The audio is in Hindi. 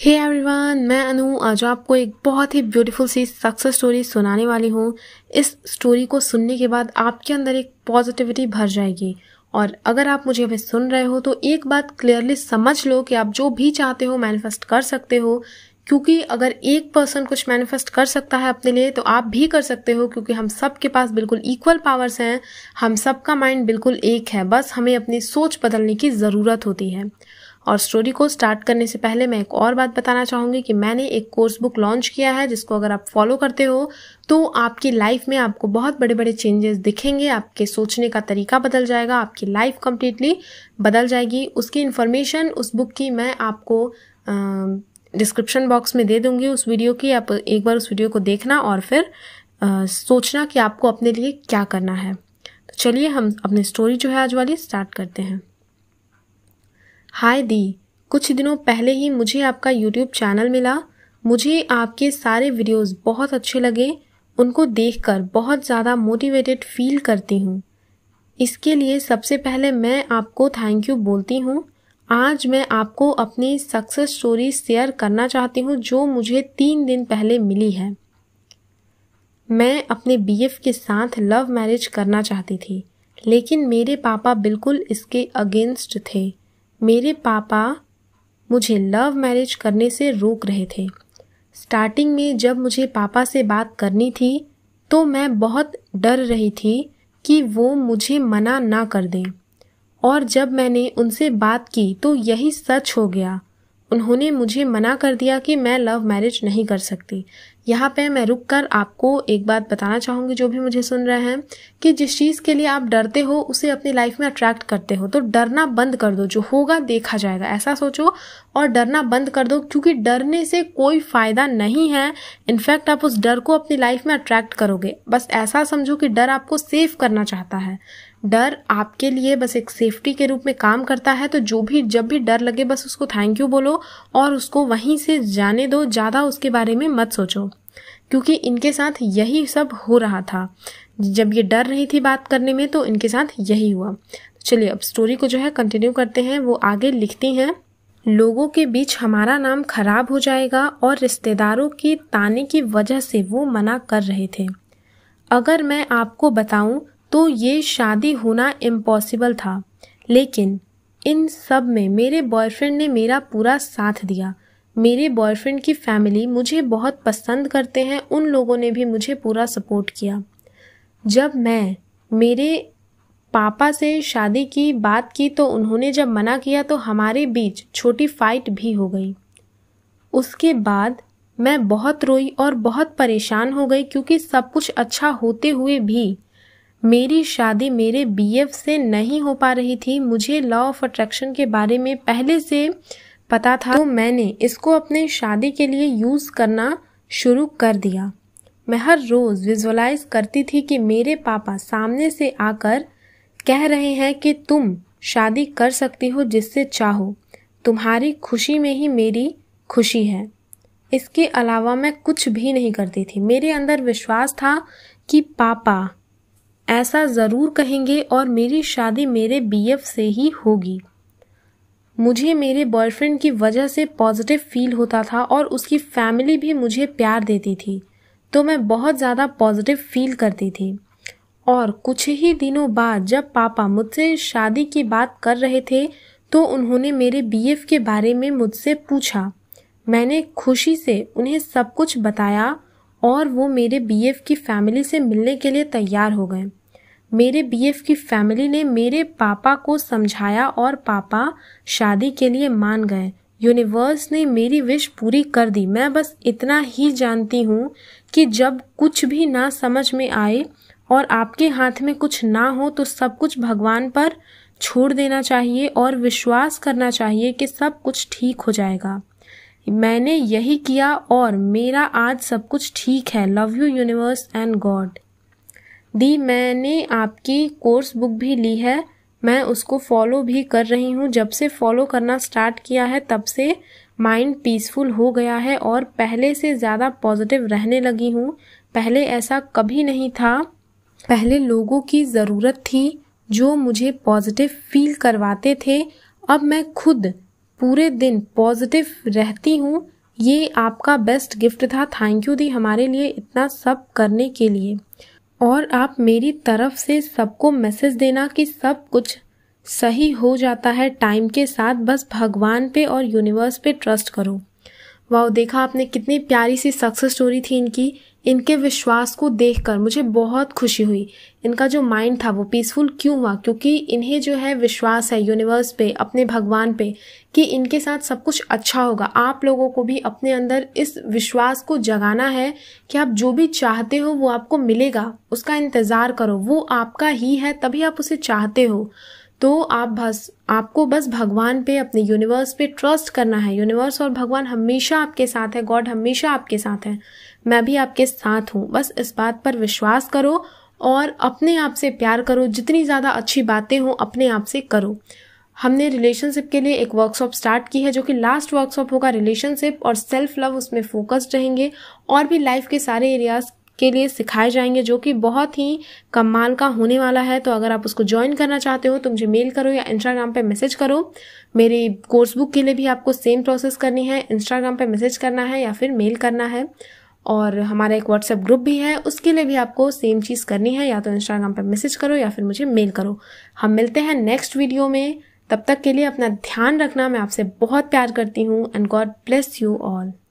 हे hey एवरीवन मैं अनु आज आपको एक बहुत ही ब्यूटीफुल सी सक्सेस स्टोरी सुनाने वाली हूँ इस स्टोरी को सुनने के बाद आपके अंदर एक पॉजिटिविटी भर जाएगी और अगर आप मुझे अभी सुन रहे हो तो एक बात क्लियरली समझ लो कि आप जो भी चाहते हो मैनिफेस्ट कर सकते हो क्योंकि अगर एक पर्सन कुछ मैनिफेस्ट कर सकता है अपने लिए तो आप भी कर सकते हो क्योंकि हम सब के पास बिल्कुल इक्वल पावर्स हैं हम सबका माइंड बिल्कुल एक है बस हमें अपनी सोच बदलने की ज़रूरत होती है और स्टोरी को स्टार्ट करने से पहले मैं एक और बात बताना चाहूँगी कि मैंने एक कोर्स बुक लॉन्च किया है जिसको अगर आप फॉलो करते हो तो आपकी लाइफ में आपको बहुत बड़े बड़े चेंजेस दिखेंगे आपके सोचने का तरीका बदल जाएगा आपकी लाइफ कम्प्लीटली बदल जाएगी उसकी इन्फॉर्मेशन उस बुक की मैं आपको डिस्क्रिप्शन बॉक्स में दे दूंगी उस वीडियो की आप एक बार उस वीडियो को देखना और फिर आ, सोचना कि आपको अपने लिए क्या करना है तो चलिए हम अपनी स्टोरी जो है आज वाली स्टार्ट करते हैं हाय दी कुछ दिनों पहले ही मुझे आपका यूट्यूब चैनल मिला मुझे आपके सारे वीडियोस बहुत अच्छे लगे उनको देखकर बहुत ज़्यादा मोटिवेटेड फील करती हूँ इसके लिए सबसे पहले मैं आपको थैंक यू बोलती हूँ आज मैं आपको अपनी सक्सेस स्टोरी शेयर करना चाहती हूँ जो मुझे तीन दिन पहले मिली है मैं अपने बी के साथ लव मैरिज करना चाहती थी लेकिन मेरे पापा बिल्कुल इसके अगेंस्ट थे मेरे पापा मुझे लव मैरिज करने से रोक रहे थे स्टार्टिंग में जब मुझे पापा से बात करनी थी तो मैं बहुत डर रही थी कि वो मुझे मना ना कर दें और जब मैंने उनसे बात की तो यही सच हो गया उन्होंने मुझे मना कर दिया कि मैं लव मैरिज नहीं कर सकती यहाँ पे मैं रुक कर आपको एक बात बताना चाहूँगी जो भी मुझे सुन रहे हैं कि जिस चीज़ के लिए आप डरते हो उसे अपनी लाइफ में अट्रैक्ट करते हो तो डरना बंद कर दो जो होगा देखा जाएगा ऐसा सोचो और डरना बंद कर दो क्योंकि डरने से कोई फ़ायदा नहीं है इनफैक्ट आप उस डर को अपनी लाइफ में अट्रैक्ट करोगे बस ऐसा समझो कि डर आपको सेफ करना चाहता है डर आपके लिए बस एक सेफ्टी के रूप में काम करता है तो जो भी जब भी डर लगे बस उसको थैंक यू बोलो और उसको वहीं से जाने दो ज़्यादा उसके बारे में मत सोचो क्योंकि इनके साथ यही सब हो रहा था जब ये डर रही थी बात करने में तो इनके साथ यही हुआ चलिए अब स्टोरी को जो है कंटिन्यू करते हैं वो आगे लिखती हैं लोगों के बीच हमारा नाम खराब हो जाएगा और रिश्तेदारों के ताने की वजह से वो मना कर रहे थे अगर मैं आपको बताऊं तो ये शादी होना इम्पॉसिबल था लेकिन इन सब में मेरे बॉयफ्रेंड ने मेरा पूरा साथ दिया मेरे बॉयफ्रेंड की फैमिली मुझे बहुत पसंद करते हैं उन लोगों ने भी मुझे पूरा सपोर्ट किया जब मैं मेरे पापा से शादी की बात की तो उन्होंने जब मना किया तो हमारे बीच छोटी फाइट भी हो गई उसके बाद मैं बहुत रोई और बहुत परेशान हो गई क्योंकि सब कुछ अच्छा होते हुए भी मेरी शादी मेरे बीएफ से नहीं हो पा रही थी मुझे लॉ ऑफ अट्रैक्शन के बारे में पहले से पता था तो मैंने इसको अपने शादी के लिए यूज़ करना शुरू कर दिया मैं हर रोज़ विजुअलाइज करती थी कि मेरे पापा सामने से आकर कह रहे हैं कि तुम शादी कर सकती हो जिससे चाहो तुम्हारी खुशी में ही मेरी खुशी है इसके अलावा मैं कुछ भी नहीं करती थी मेरे अंदर विश्वास था कि पापा ऐसा ज़रूर कहेंगे और मेरी शादी मेरे बीएफ से ही होगी मुझे मेरे बॉयफ्रेंड की वजह से पॉजिटिव फील होता था और उसकी फैमिली भी मुझे प्यार देती थी तो मैं बहुत ज़्यादा पॉजिटिव फील करती थी और कुछ ही दिनों बाद जब पापा मुझसे शादी की बात कर रहे थे तो उन्होंने मेरे बीएफ के बारे में मुझसे पूछा मैंने खुशी से उन्हें सब कुछ बताया और वो मेरे बीएफ की फैमिली से मिलने के लिए तैयार हो गए मेरे बीएफ की फैमिली ने मेरे पापा को समझाया और पापा शादी के लिए मान गए यूनिवर्स ने मेरी विश पूरी कर दी मैं बस इतना ही जानती हूँ कि जब कुछ भी ना समझ में आए और आपके हाथ में कुछ ना हो तो सब कुछ भगवान पर छोड़ देना चाहिए और विश्वास करना चाहिए कि सब कुछ ठीक हो जाएगा मैंने यही किया और मेरा आज सब कुछ ठीक है love you universe and God दी मैंने आपकी कोर्स बुक भी ली है मैं उसको फॉलो भी कर रही हूँ जब से फॉलो करना स्टार्ट किया है तब से माइंड पीसफुल हो गया है और पहले से ज़्यादा पॉजिटिव रहने लगी हूँ पहले ऐसा कभी नहीं था पहले लोगों की ज़रूरत थी जो मुझे पॉजिटिव फील करवाते थे अब मैं खुद पूरे दिन पॉजिटिव रहती हूँ ये आपका बेस्ट गिफ्ट था थैंक यू दी हमारे लिए इतना सब करने के लिए और आप मेरी तरफ से सबको मैसेज देना कि सब कुछ सही हो जाता है टाइम के साथ बस भगवान पे और यूनिवर्स पे ट्रस्ट करो वाह देखा आपने कितनी प्यारी सी सक्सेस स्टोरी थी इनकी इनके विश्वास को देखकर मुझे बहुत खुशी हुई इनका जो माइंड था वो पीसफुल क्यों हुआ क्योंकि इन्हें जो है विश्वास है यूनिवर्स पे अपने भगवान पे कि इनके साथ सब कुछ अच्छा होगा आप लोगों को भी अपने अंदर इस विश्वास को जगाना है कि आप जो भी चाहते हो वो आपको मिलेगा उसका इंतज़ार करो वो आपका ही है तभी आप उसे चाहते हो तो आप बस आपको बस भगवान पे अपने यूनिवर्स पे ट्रस्ट करना है यूनिवर्स और भगवान हमेशा आपके साथ है गॉड हमेशा आपके साथ है मैं भी आपके साथ हूँ बस इस बात पर विश्वास करो और अपने आप से प्यार करो जितनी ज़्यादा अच्छी बातें हों अपने आप से करो हमने रिलेशनशिप के लिए एक वर्कशॉप स्टार्ट की है जो कि लास्ट वर्कशॉप होगा रिलेशनशिप और सेल्फ लव उसमें फोकस्ड रहेंगे और भी लाइफ के सारे एरियाज के लिए सिखाए जाएंगे जो कि बहुत ही कमाल का होने वाला है तो अगर आप उसको ज्वाइन करना चाहते हो तो मुझे मेल करो या इंस्टाग्राम पे मैसेज करो मेरी कोर्स बुक के लिए भी आपको सेम प्रोसेस करनी है इंस्टाग्राम पे मैसेज करना है या फिर मेल करना है और हमारा एक व्हाट्सएप ग्रुप भी है उसके लिए भी आपको सेम चीज़ करनी है या तो इंस्टाग्राम पर मैसेज करो या फिर मुझे मेल करो हम मिलते हैं नेक्स्ट वीडियो में तब तक के लिए अपना ध्यान रखना मैं आपसे बहुत प्यार करती हूँ and God bless you all